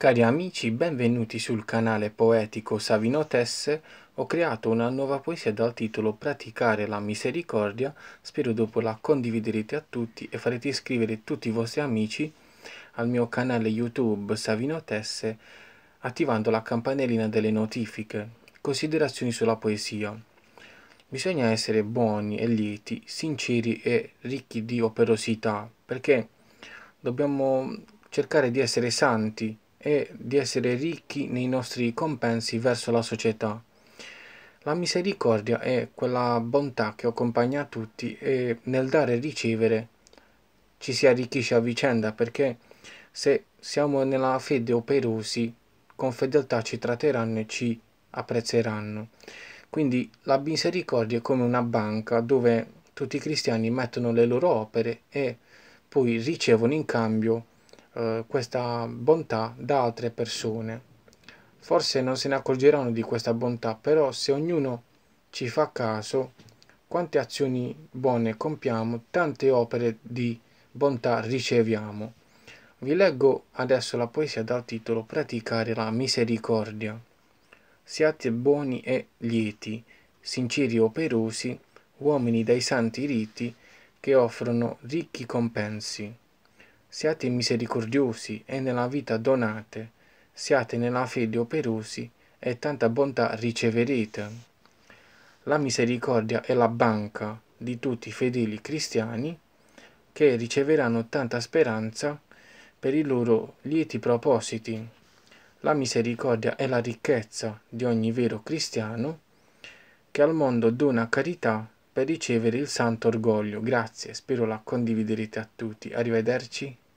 Cari amici, benvenuti sul canale poetico Savino Tesse. Ho creato una nuova poesia dal titolo Praticare la misericordia. Spero dopo la condividerete a tutti e farete iscrivere tutti i vostri amici al mio canale YouTube Savino Tesse attivando la campanellina delle notifiche. Considerazioni sulla poesia. Bisogna essere buoni e lieti, sinceri e ricchi di operosità, perché dobbiamo cercare di essere santi e di essere ricchi nei nostri compensi verso la società. La misericordia è quella bontà che accompagna tutti e nel dare e ricevere ci si arricchisce a vicenda perché se siamo nella fede operosi, con fedeltà ci tratteranno e ci apprezzeranno. Quindi la misericordia è come una banca dove tutti i cristiani mettono le loro opere e poi ricevono in cambio eh, questa bontà da altre persone. Forse non se ne accorgeranno di questa bontà, però se ognuno ci fa caso, quante azioni buone compiamo, tante opere di bontà riceviamo. Vi leggo adesso la poesia dal titolo Praticare la misericordia. Siate buoni e lieti, sinceri e operosi, uomini dai santi riti, che offrono ricchi compensi siate misericordiosi e nella vita donate, siate nella fede operosi e tanta bontà riceverete. La misericordia è la banca di tutti i fedeli cristiani che riceveranno tanta speranza per i loro lieti propositi. La misericordia è la ricchezza di ogni vero cristiano che al mondo dona carità per ricevere il santo orgoglio. Grazie, spero la condividerete a tutti. Arrivederci.